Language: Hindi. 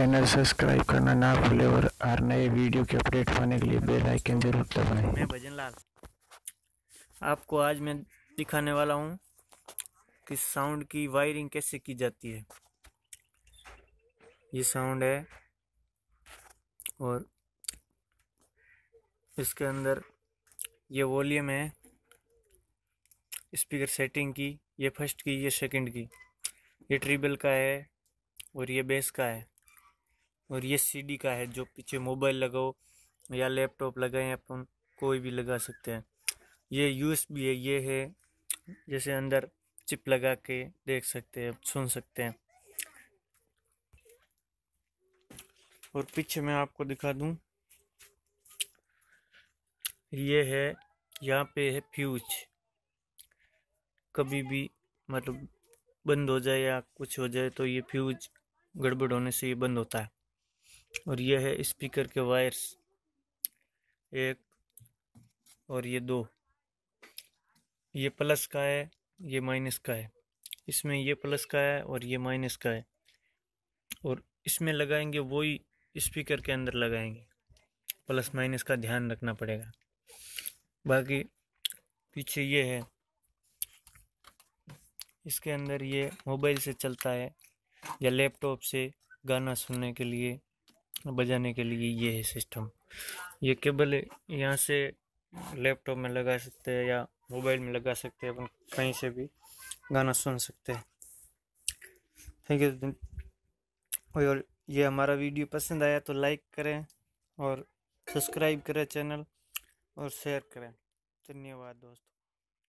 चैनल सब्सक्राइब करना ना भूले और हर नए वीडियो के अपडेट पाने के लिए बेल आइकन जरूर दबाएं मैं भजन लाल आपको आज मैं दिखाने वाला हूँ कि साउंड की वायरिंग कैसे की जाती है ये साउंड है और इसके अंदर ये वॉल्यूम है स्पीकर सेटिंग की ये फर्स्ट की ये सेकंड की ये ट्रिबल का है और ये बेस का है और ये सीडी का है जो पीछे मोबाइल लगाओ या लैपटॉप लगाएं अपन कोई भी लगा सकते हैं ये यूएसबी है ये है जैसे अंदर चिप लगा के देख सकते हैं सुन सकते हैं और पीछे मैं आपको दिखा दूं ये है यहाँ पे है फ्यूज कभी भी मतलब बंद हो जाए या कुछ हो जाए तो ये फ्यूज गड़बड़ होने से ये बंद होता है और यह है स्पीकर के वायर्स एक और ये दो ये प्लस का है ये माइनस का है इसमें ये प्लस का है और ये माइनस का है और इसमें लगाएंगे वही स्पीकर के अंदर लगाएंगे प्लस माइनस का ध्यान रखना पड़ेगा बाकी पीछे ये है इसके अंदर ये मोबाइल से चलता है या लैपटॉप से गाना सुनने के लिए बजाने के लिए ये है सिस्टम ये केबल यहाँ से लैपटॉप में लगा सकते हैं या मोबाइल में लगा सकते हैं अपन कहीं से भी गाना सुन सकते हैं थैंक यू और ये हमारा वीडियो पसंद आया तो लाइक करें और सब्सक्राइब करें चैनल और शेयर करें धन्यवाद दोस्तों